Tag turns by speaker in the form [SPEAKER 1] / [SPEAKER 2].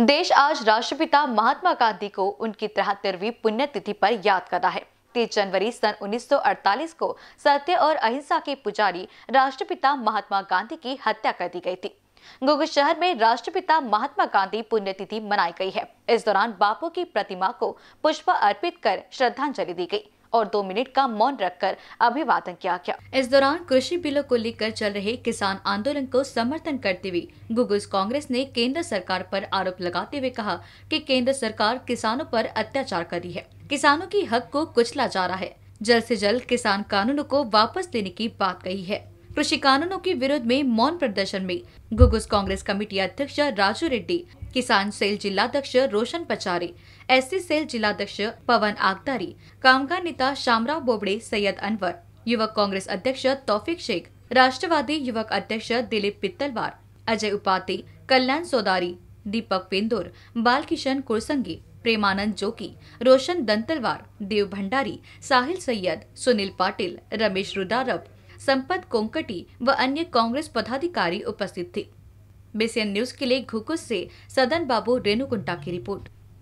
[SPEAKER 1] देश आज राष्ट्रपिता महात्मा गांधी को उनकी तिहत्तरवीं पुण्यतिथि पर याद रहा है तीस जनवरी सन 1948 को सत्य और अहिंसा के पुजारी राष्ट्रपिता महात्मा गांधी की हत्या कर दी गई थी गुग शहर में राष्ट्रपिता महात्मा गांधी पुण्यतिथि मनाई गई है इस दौरान बापू की प्रतिमा को पुष्प अर्पित कर श्रद्धांजलि दी गई और दो मिनट का मौन रखकर अभिवादन किया गया इस दौरान कृषि बिलों को लेकर चल रहे किसान आंदोलन को समर्थन करते हुए गुगुस कांग्रेस ने केंद्र सरकार पर आरोप लगाते हुए कहा कि केंद्र सरकार किसानों पर अत्याचार कर रही है किसानों की हक को कुचला जा रहा है जल्द से जल्द किसान कानूनों को वापस लेने की बात कही है कृषि कानूनों के विरोध में मौन प्रदर्शन में गुगुस कांग्रेस कमेटी अध्यक्ष राजू रेड्डी किसान सेल जिलाध्यक्ष रोशन पचारे एस सेल जिलाध्यक्ष पवन आगदारी कामगार नेता शामराव बोबडे सैयद अनवर युवक कांग्रेस अध्यक्ष तौफिक शेख राष्ट्रवादी युवक अध्यक्ष दिलीप पित्तलवार अजय उपाध्य कल्याण सोदारी दीपक पेंदोर बालकिशन कुरसंगी प्रेमानंद जोकी रोशन दंतलवार देव भंडारी साहिल सैयद सुनील पाटिल रमेश रुदारब संपत कोंकटी व अन्य कांग्रेस पदाधिकारी उपस्थित थे बीसीएन न्यूज के लिए घुकुस से सदन बाबू रेणुकुंटा की रिपोर्ट